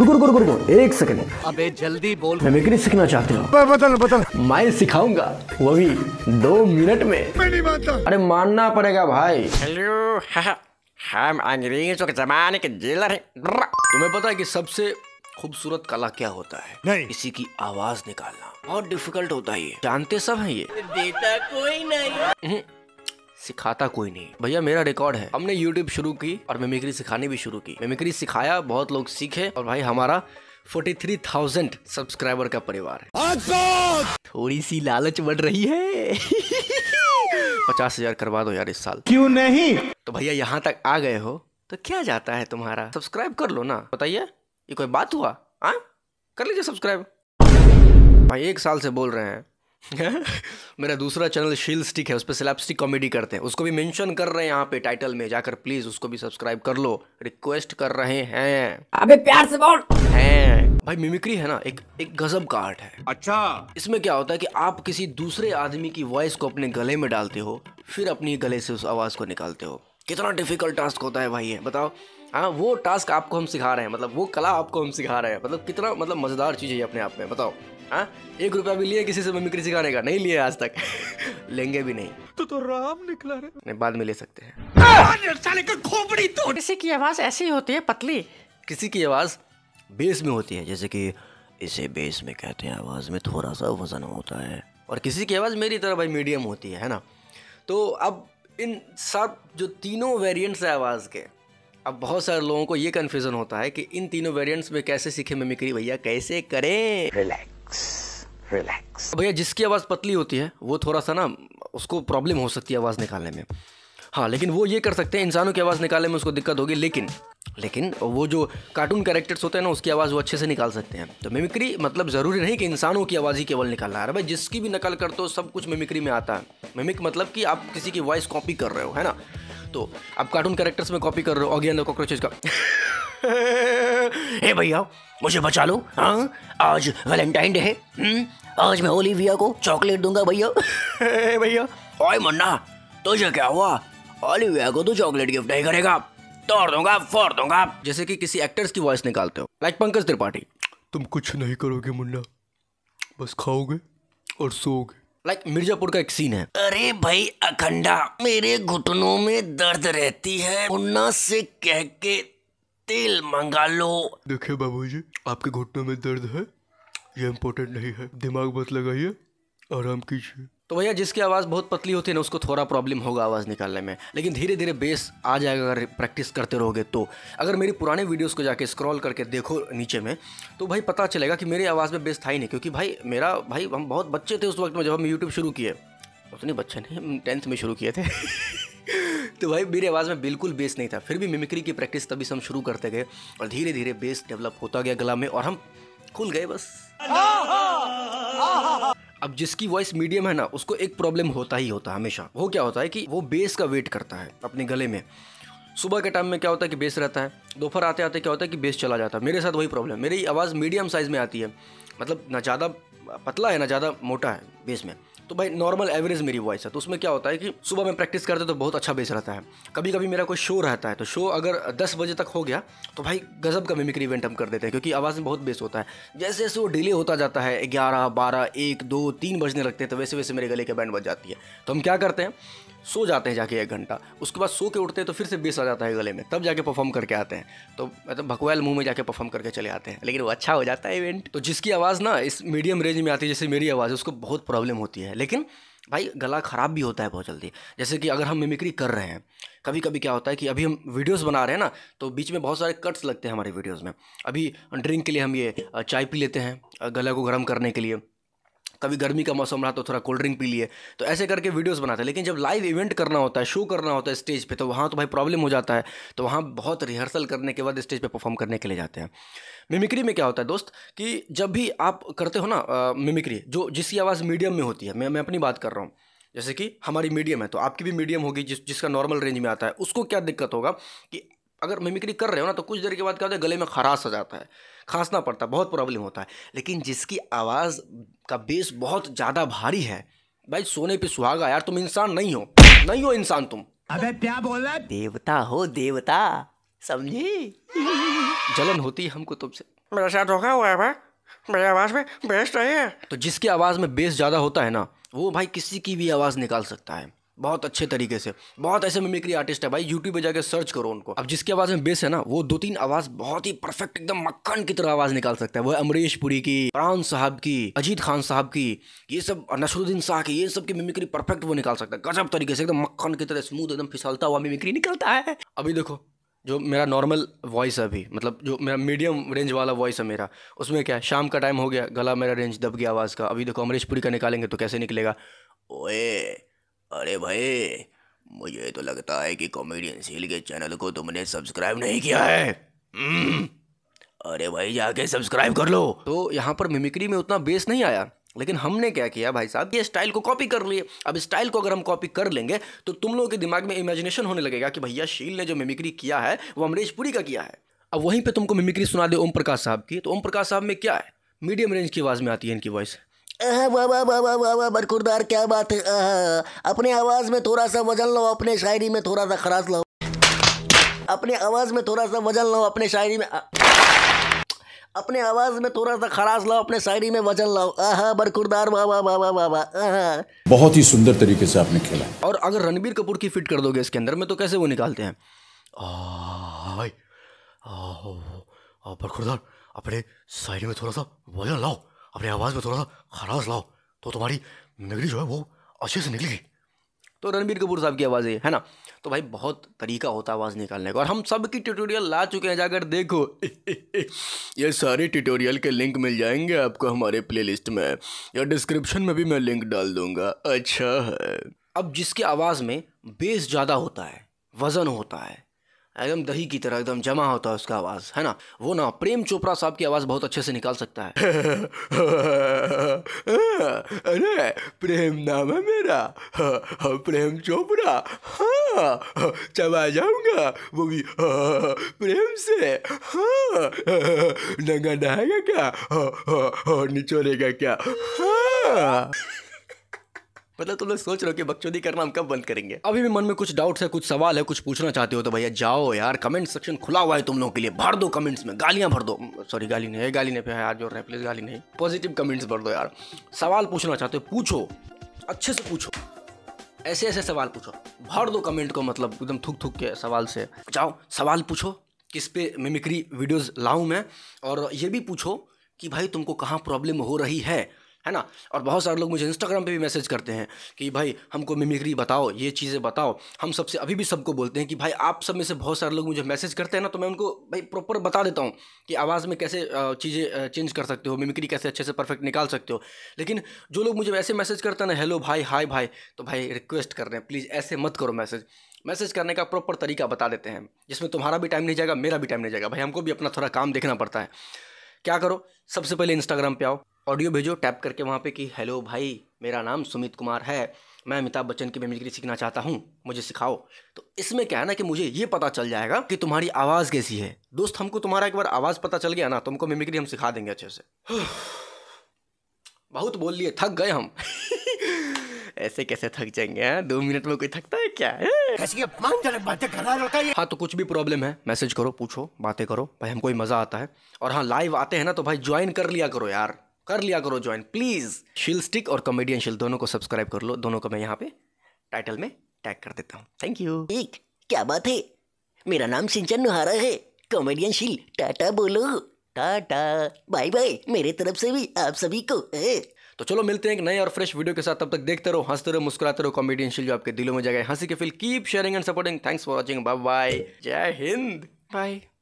रुको रुको रुको एक सेकंड अबे जल्दी बोल मैं मिमिक्री सीखना चाहते हो बदल बदल मैं सिखाऊंगा वो भी दो मिनट में मैं नहीं मानता अरे मानना पड़ेगा भाई हेलो हम अंग्रेजों के जमाने के जेलर हैं तुम्हें पता है कि सबसे खूबसूरत कला क्या होता है नहीं किसी की आवाज निकालना बहुत डिफिकल्ट होता है ये जानते सब है ये देता कोई नहीं हम्म। सिखाता कोई नहीं भैया मेरा रिकॉर्ड है हमने यूट्यूब शुरू की और मेमिक्री सिखानी भी शुरू की मेमिक्री सिखाया बहुत लोग सीखे और भाई हमारा 43,000 सब्सक्राइबर का परिवार है थोड़ी सी लालच बढ़ रही है पचास हजार करवा दो यार इस साल क्यों नहीं तो भैया यहाँ तक आ गए हो तो क्या जाता है तुम्हारा सब्सक्राइब कर लो ना बताइए ये कोई बात हुआ आ? हाँ? कर लीजिए सब्सक्राइब भाई एक साल से बोल रहे हैं मेरा दूसरा चैनल शील स्टिक है उस पर स्लैपस्टिक कॉमेडी करते हैं उसको भी मेंशन कर रहे हैं यहाँ पे टाइटल में जाकर प्लीज उसको भी सब्सक्राइब कर लो रिक्वेस्ट कर रहे हैं अबे प्यार से बोल हैं भाई मिमिक्री है ना एक एक गजब का आर्ट है अच्छा इसमें क्या होता है कि आप किसी दूसरे आदमी की वॉइस को अपने गले में डालते हो फिर अपनी गले से उस आवाज को निकालते हो कितना डिफिकल्ट टास्क होता है भाई है बताओ हाँ वो टास्क आपको हम सिखा रहे हैं मतलब वो कला आपको हम सिखा रहे हैं मतलब कितना मतलब मजेदार चीज है अपने आप में बताओ हाँ एक रुपया भी लिए किसी से मिमिक्री सिखाने का नहीं लिए आज तक लेंगे भी नहीं तो तो राम निकला रहे। नहीं बाद में ले सकते हैं साले का खोपड़ी तो किसी की आवाज ऐसी होती है पतली किसी की आवाज बेस में होती है जैसे कि इसे बेस में कहते हैं आवाज में थोड़ा सा वजन होता है और किसी की आवाज मेरी तरह भाई मीडियम होती है है ना तो अब इन सब जो तीनों वेरिएंट्स है आवाज़ के अब बहुत सारे लोगों को ये कन्फ्यूज़न होता है कि इन तीनों वेरिएंट्स में कैसे सीखे मिमिक्री भैया कैसे करें रिलैक्स रिलैक्स रिलैक्स भैया जिसकी आवाज़ पतली होती है वो थोड़ा सा ना उसको प्रॉब्लम हो सकती है आवाज़ निकालने में हाँ लेकिन वो ये कर सकते हैं इंसानों की आवाज़ निकालने में उसको दिक्कत होगी लेकिन लेकिन वो जो कार्टून कैरेक्टर्स होते हैं ना उसकी आवाज़ वो अच्छे से निकाल सकते हैं तो मिमिक्री मतलब ज़रूरी नहीं कि इंसानों की आवाज़ ही केवल निकालना है भाई जिसकी भी नकल करते हो सब कुछ मिमिक्री में आता है मिमिक मतलब कि आप किसी की वॉइस कॉपी कर रहे हो है ना तो आप कार्टून कैरेक्टर्स में कॉपी कर रहे हो ऑगियन कॉकरोचेज का हे भैया मुझे बचा लो हाँ आज वैलेंटाइन डे है हुँ? हम्म? आज मैं ओलिविया को चॉकलेट दूंगा भैया भैया ओए मन्ना तुझे क्या हुआ ओलिविया को तो चॉकलेट गिफ्ट नहीं करेगा तोड़ दूंगा फोड़ दूंगा जैसे कि किसी एक्टर्स की वॉइस निकालते हो लाइक पंकज त्रिपाठी तुम कुछ नहीं करोगे मुन्ना बस खाओगे और सोओगे लाइक like, मिर्जापुर का एक सीन है अरे भाई अखंडा मेरे घुटनों में दर्द रहती है मुन्ना से कह के तेल मंगा लो देखिए बाबूजी आपके घुटनों में दर्द है ये इम्पोर्टेंट नहीं है दिमाग मत लगाइए आराम कीजिए तो भैया जिसकी आवाज़ बहुत पतली होती है ना उसको थोड़ा प्रॉब्लम होगा आवाज़ निकालने में लेकिन धीरे धीरे बेस आ जाएगा अगर प्रैक्टिस करते रहोगे तो अगर मेरी पुराने वीडियोस को जाके स्क्रॉल करके देखो नीचे में तो भाई पता चलेगा कि मेरी आवाज़ में बेस था ही नहीं क्योंकि भाई मेरा भाई हम बहुत बच्चे थे उस वक्त में जब हम यूट्यूब शुरू किए उतने बच्चे नहीं टेंथ में शुरू किए थे तो भाई मेरी आवाज़ में बिल्कुल बेस नहीं था फिर भी मिमिक्री की प्रैक्टिस तभी से हम शुरू करते गए और धीरे धीरे बेस डेवलप होता गया गला में और हम खुल गए बस अब जिसकी वॉइस मीडियम है ना उसको एक प्रॉब्लम होता ही होता है हमेशा वो क्या होता है कि वो बेस का वेट करता है अपने गले में सुबह के टाइम में क्या होता है कि बेस रहता है दोपहर आते आते क्या होता है कि बेस चला जाता है मेरे साथ वही प्रॉब्लम मेरी आवाज़ मीडियम साइज़ में आती है मतलब ना ज़्यादा पतला है ना ज़्यादा मोटा है बेस में तो भाई नॉर्मल एवरेज मेरी वॉइस है तो उसमें क्या होता है कि सुबह मैं प्रैक्टिस करते तो बहुत अच्छा बेस रहता है कभी कभी मेरा कोई शो रहता है तो शो अगर दस बजे तक हो गया तो भाई गजब का मिमिक्री इवेंट हम कर देते हैं क्योंकि आवाज़ में बहुत बेस होता है जैसे जैसे वो डिले होता जाता है ग्यारह बारह एक दो तीन बजने लगते हैं तो वैसे वैसे मेरे गले के बैंड बज जाती है तो हम क्या करते हैं सो जाते हैं जाके एक घंटा उसके बाद सो के उठते हैं तो फिर से बेस आ जाता है गले में तब जाके परफॉर्म करके आते हैं तो मतलब भकवाल मुंह में जाके परफॉर्म करके चले आते हैं लेकिन वो अच्छा हो जाता है इवेंट तो जिसकी आवाज़ ना इस मीडियम रेंज में आती है जैसे मेरी आवाज़ है उसको बहुत प्रॉब्लम होती है लेकिन भाई गला ख़राब भी होता है बहुत जल्दी जैसे कि अगर हम मिमिक्री कर रहे हैं कभी कभी क्या होता है कि अभी हम वीडियोस बना रहे हैं ना तो बीच में बहुत सारे कट्स लगते हैं हमारे वीडियोस में अभी ड्रिंक के लिए हम ये चाय पी लेते हैं गला को गर्म करने के लिए कभी गर्मी का मौसम रहा तो थोड़ा कोल्ड ड्रिंक पी लिए तो ऐसे करके वीडियोस बनाते हैं लेकिन जब लाइव इवेंट करना होता है शो करना होता है स्टेज पे तो वहाँ तो भाई प्रॉब्लम हो जाता है तो वहाँ बहुत रिहर्सल करने के बाद स्टेज पे परफॉर्म करने के लिए जाते हैं मिमिक्री में क्या होता है दोस्त कि जब भी आप करते हो ना मिमिक्री जो जिसकी आवाज़ मीडियम में होती है मैं मैं अपनी बात कर रहा हूँ जैसे कि हमारी मीडियम है तो आपकी भी मीडियम होगी जिस जिसका नॉर्मल रेंज में आता है उसको क्या दिक्कत होगा कि अगर मिमिक्री कर रहे हो ना तो कुछ देर के बाद क्या होता है गले में खराश हो जाता है खांसना पड़ता है बहुत प्रॉब्लम होता है लेकिन जिसकी आवाज़ का बेस बहुत ज़्यादा भारी है भाई सोने पे सुहागा यार तुम इंसान नहीं हो नहीं हो इंसान तुम अबे क्या बोल रहा है देवता हो देवता समझी जलन होती है हमको तुमसे मेरा साथ धोखा हुआ है भाई मेरी आवाज़ में बेस्ट नहीं है तो जिसकी आवाज़ में बेस ज़्यादा होता है ना वो भाई किसी की भी आवाज़ निकाल सकता है बहुत अच्छे तरीके से बहुत ऐसे मिमिक्री आर्टिस्ट है भाई यूट्यूब पे जाकर सर्च करो उनको अब जिसकी आवाज़ में बेस है ना वो दो तीन आवाज़ बहुत ही परफेक्ट एकदम मक्खन की तरह आवाज़ निकाल सकता है वो अमरीश पुरी की प्राण साहब की अजीत खान साहब की ये सब नसरुद्दीन शाह की ये सब की मिमिक्री परफेक्ट वो निकाल सकता है गजब तरीके से एकदम मक्खन की तरह स्मूथ एकदम फिसलता हुआ मिमिक्री निकलता है अभी देखो जो मेरा नॉर्मल वॉइस है अभी मतलब जो मेरा मीडियम रेंज वाला वॉइस है मेरा उसमें क्या है शाम का टाइम हो गया गला मेरा रेंज दब गया आवाज़ का अभी देखो अमरीश पुरी का निकालेंगे तो कैसे निकलेगा ओए अरे भाई मुझे तो लगता है कि कॉमेडियन सील के चैनल को तुमने सब्सक्राइब नहीं किया है हम्म। अरे भाई जाके सब्सक्राइब कर लो तो यहाँ पर मिमिक्री में उतना बेस नहीं आया लेकिन हमने क्या किया भाई साहब ये स्टाइल को कॉपी कर लिए अब स्टाइल को अगर हम कॉपी कर लेंगे तो तुम लोगों के दिमाग में इमेजिनेशन होने लगेगा कि भैया शील ने जो मिमिक्री किया है वो अमरीश पुरी का किया है अब वहीं पे तुमको मिमिक्री सुना दे ओम प्रकाश साहब की तो ओम प्रकाश साहब में क्या है मीडियम रेंज की आवाज़ में आती है इनकी वॉइस वाह बरकुरदार क्या बात है अपने आवाज़ में थोड़ा सा वजन लो अपने शायरी में थोड़ा सा खराश लो अपने आवाज़ में थोड़ा सा वजन लो अपने शायरी में अपने आवाज में थोड़ा सा खरास लाओ अपने शायरी में वजन लाओ आहा बरकुरदार वाह वाह वाह वाह वाह वाह बहुत ही सुंदर तरीके से आपने खेला और अगर रणबीर कपूर की फिट कर दोगे इसके अंदर में तो कैसे वो निकालते हैं भाई बरकुरदार अपने शायरी में थोड़ा सा वजन लाओ अपनी आवाज़ में थोड़ा सा खराश लाओ तो तुम्हारी नगरी जो है वो अच्छे से निकलेगी तो रणबीर कपूर साहब की आवाज़ है है ना तो भाई बहुत तरीका होता है आवाज़ निकालने का और हम सब की ट्यूटोरियल ला चुके हैं जाकर देखो ये सारे ट्यूटोरियल के लिंक मिल जाएंगे आपको हमारे प्लेलिस्ट में या डिस्क्रिप्शन में भी मैं लिंक डाल दूंगा अच्छा है अब जिसकी आवाज़ में बेस ज़्यादा होता है वज़न होता है एकदम दही की तरह एकदम जमा होता है उसका आवाज़ है ना वो ना प्रेम चोपड़ा साहब की आवाज़ बहुत अच्छे से निकाल सकता है अरे प्रेम नाम है मेरा हाँ, प्रेम चोपड़ा हाँ चबा जाऊंगा वो भी प्रेम से हाँ, नंगा नहाएगा क्या हाँ, निचोड़ेगा क्या मतलब तुम लोग सोच रहे हो कि बकचोदी करना हम कब बंद करेंगे अभी भी मन में कुछ डाउट्स है कुछ सवाल है कुछ पूछना चाहते हो तो भैया जाओ यार कमेंट सेक्शन खुला हुआ है तुम लोगों के लिए भर दो कमेंट्स में गालियां भर दो सॉरी गाली नहीं है गाली नहीं यार जो रहे प्लीज गाली नहीं पॉजिटिव कमेंट्स भर दो यार सवाल पूछना चाहते हो पूछो अच्छे से पूछो ऐसे ऐसे सवाल पूछो भर दो कमेंट को मतलब एकदम थुक थुक के सवाल से जाओ सवाल पूछो किस पे मिमिक्री वीडियोस लाऊं मैं और ये भी पूछो कि भाई तुमको कहाँ प्रॉब्लम हो रही है है ना और बहुत सारे लोग मुझे इंस्टाग्राम पे भी मैसेज करते हैं कि भाई हमको मिमिक्री बताओ ये चीज़ें बताओ हम सबसे अभी भी सबको बोलते हैं कि भाई आप सब में से बहुत सारे लोग मुझे मैसेज करते हैं ना तो मैं उनको भाई प्रॉपर बता देता हूँ कि आवाज़ में कैसे चीज़ें चेंज कर सकते हो मिमिक्री कैसे अच्छे से परफेक्ट निकाल सकते हो लेकिन जो लोग मुझे ऐसे मैसेज करते हैं ना हेलो भाई हाय भाई तो भाई रिक्वेस्ट कर रहे हैं प्लीज़ ऐसे मत करो मैसेज मैसेज करने का प्रॉपर तरीका बता देते हैं जिसमें तुम्हारा भी टाइम नहीं जाएगा मेरा भी टाइम नहीं जाएगा भाई हमको भी अपना थोड़ा काम देखना पड़ता है क्या करो सबसे पहले इंस्टाग्राम पे आओ ऑडियो भेजो टैप करके वहाँ पे कि हेलो भाई मेरा नाम सुमित कुमार है मैं अमिताभ बच्चन की मिमिक्री सीखना चाहता हूँ मुझे सिखाओ तो इसमें क्या है ना कि मुझे ये पता चल जाएगा कि तुम्हारी आवाज़ कैसी है दोस्त हमको तुम्हारा एक बार आवाज़ पता चल गया ना तुमको तो मिमिक्री हम सिखा देंगे अच्छे से बहुत बोल लिए थक गए हम ऐसे कैसे थक जाएंगे हैं हाँ? दो मिनट में कोई थकता है क्या हाँ? अपमानजनक बातें होता है हाँ तो कुछ भी प्रॉब्लम है मैसेज करो पूछो बातें करो भाई हमको मज़ा आता है और हाँ लाइव आते हैं ना तो भाई ज्वाइन कर लिया करो यार कर लिया करो ज्वाइन प्लीज़ शिल स्टिक और कॉमेडियन शिल दोनों को सब्सक्राइब कर लो दोनों को मैं यहाँ पे टाइटल में टैग कर देता हूँ थैंक यू एक क्या बात है मेरा नाम सिंचन नुहारा है कॉमेडियन शिल टाटा बोलो टाटा बाय बाय मेरे तरफ से भी आप सभी को ए? तो चलो मिलते हैं एक नए और फ्रेश वीडियो के साथ तब तक देखते रहो हंसते रहो मुस्कुराते रहो कॉमेडियन शिल जो आपके दिलों में जगह हंसी के फिल keep sharing and supporting thanks for watching bye bye जय हिंद बाय